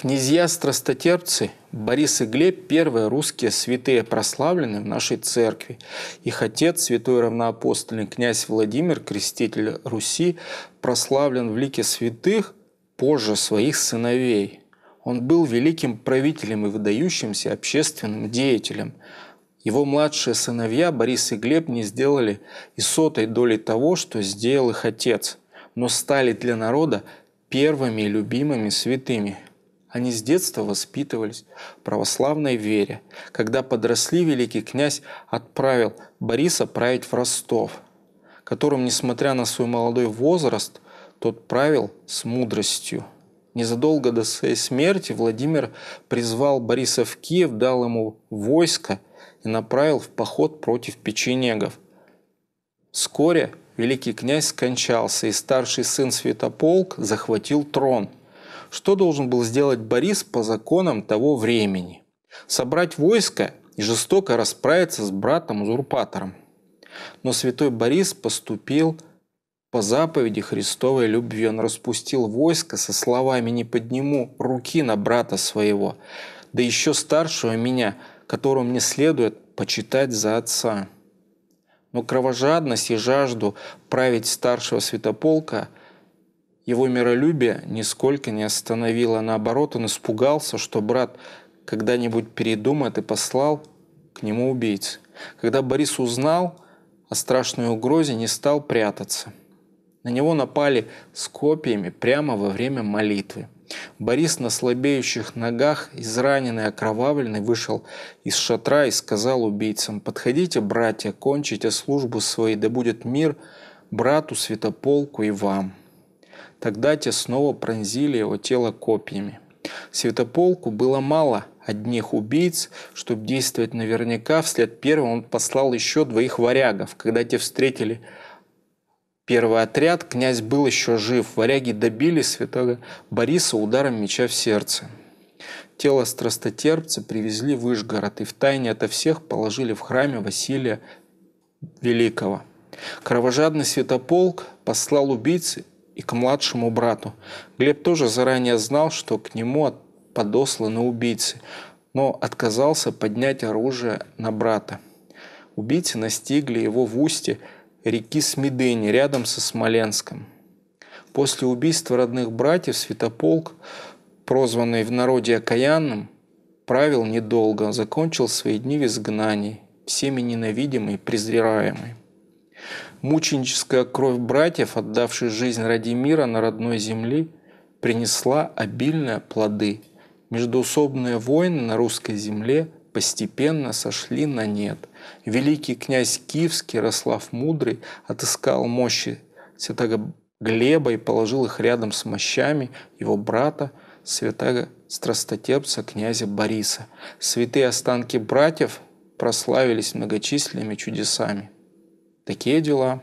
Князья-страстотерпцы Борис и Глеб – первые русские святые, прославленные в нашей церкви. Их отец, святой равноапостольный князь Владимир, креститель Руси, прославлен в лике святых позже своих сыновей. Он был великим правителем и выдающимся общественным деятелем. Его младшие сыновья Борис и Глеб не сделали и сотой доли того, что сделал их отец, но стали для народа первыми и любимыми святыми – они с детства воспитывались в православной вере. Когда подросли, великий князь отправил Бориса править в Ростов, которым, несмотря на свой молодой возраст, тот правил с мудростью. Незадолго до своей смерти Владимир призвал Бориса в Киев, дал ему войско и направил в поход против печенегов. Вскоре великий князь скончался, и старший сын Святополк захватил трон – что должен был сделать Борис по законам того времени? Собрать войско и жестоко расправиться с братом-узурпатором. Но святой Борис поступил по заповеди Христовой любви. Он распустил войско со словами «Не подниму руки на брата своего, да еще старшего меня, которого мне следует почитать за отца». Но кровожадность и жажду править старшего святополка его миролюбие нисколько не остановило, наоборот, он испугался, что брат когда-нибудь передумает и послал к нему убийц. Когда Борис узнал о страшной угрозе, не стал прятаться. На него напали с копьями прямо во время молитвы. Борис на слабеющих ногах, израненный, окровавленный, вышел из шатра и сказал убийцам, «Подходите, братья, кончите службу свои, да будет мир брату, святополку и вам». Тогда те снова пронзили его тело копьями. Святополку было мало одних убийц, чтобы действовать наверняка. Вслед первым он послал еще двоих варягов. Когда те встретили первый отряд, князь был еще жив. Варяги добили святого Бориса ударом меча в сердце. Тело страстотерпца привезли в Ижгород и втайне ото всех положили в храме Василия Великого. Кровожадный святополк послал убийцы и к младшему брату. Глеб тоже заранее знал, что к нему подосланы убийцы, но отказался поднять оружие на брата. Убийцы настигли его в устье реки Смедыни, рядом со Смоленском. После убийства родных братьев Святополк, прозванный в народе Окаянным, правил недолго, закончил свои дни в изгнании, всеми ненавидимый и презираемый. Мученическая кровь братьев, отдавших жизнь ради мира на родной земле, принесла обильные плоды. Междуусобные войны на русской земле постепенно сошли на нет. Великий князь Киевский Рослав Мудрый отыскал мощи святого Глеба и положил их рядом с мощами его брата, святого страстотепца князя Бориса. Святые останки братьев прославились многочисленными чудесами – такие дела.